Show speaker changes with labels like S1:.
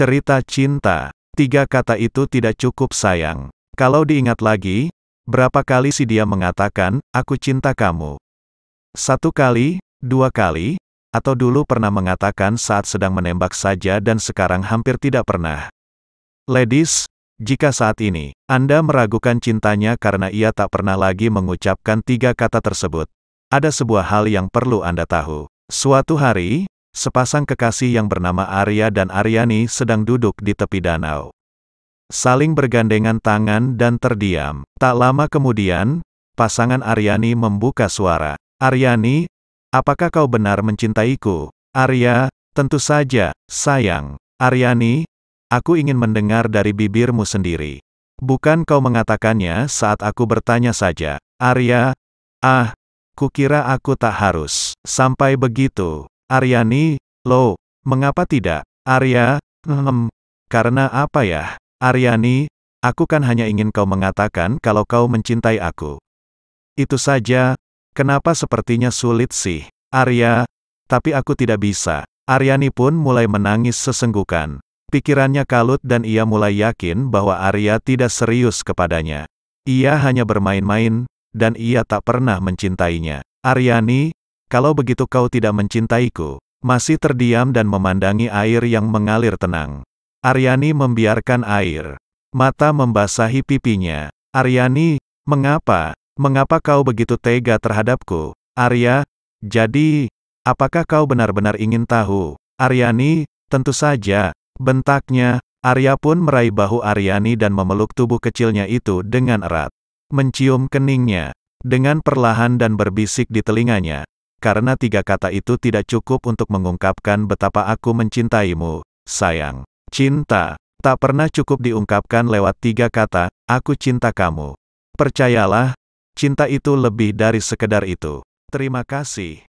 S1: Cerita cinta. Tiga kata itu tidak cukup sayang. Kalau diingat lagi, berapa kali si dia mengatakan, aku cinta kamu. Satu kali, dua kali, atau dulu pernah mengatakan saat sedang menembak saja dan sekarang hampir tidak pernah. Ladies, jika saat ini, Anda meragukan cintanya karena ia tak pernah lagi mengucapkan tiga kata tersebut, ada sebuah hal yang perlu Anda tahu. Suatu hari, Sepasang kekasih yang bernama Arya dan Aryani sedang duduk di tepi danau. Saling bergandengan tangan dan terdiam. Tak lama kemudian, pasangan Aryani membuka suara. Aryani, apakah kau benar mencintaiku? Arya, tentu saja, sayang. Aryani, aku ingin mendengar dari bibirmu sendiri. Bukan kau mengatakannya saat aku bertanya saja. Arya, ah, kukira aku tak harus. Sampai begitu. Aryani, lo, mengapa tidak? Arya, hmm, karena apa ya? Aryani, aku kan hanya ingin kau mengatakan kalau kau mencintai aku. Itu saja, kenapa sepertinya sulit sih, Arya, tapi aku tidak bisa. Aryani pun mulai menangis sesenggukan. Pikirannya kalut dan ia mulai yakin bahwa Arya tidak serius kepadanya. Ia hanya bermain-main, dan ia tak pernah mencintainya. Aryani, kalau begitu kau tidak mencintaiku, masih terdiam dan memandangi air yang mengalir tenang. Aryani membiarkan air. Mata membasahi pipinya. Aryani, mengapa, mengapa kau begitu tega terhadapku? Arya, jadi, apakah kau benar-benar ingin tahu? Aryani, tentu saja, bentaknya, Arya pun meraih bahu Aryani dan memeluk tubuh kecilnya itu dengan erat. Mencium keningnya, dengan perlahan dan berbisik di telinganya, karena tiga kata itu tidak cukup untuk mengungkapkan betapa aku mencintaimu, sayang. Cinta, tak pernah cukup diungkapkan lewat tiga kata, aku cinta kamu. Percayalah, cinta itu lebih dari sekedar itu. Terima kasih.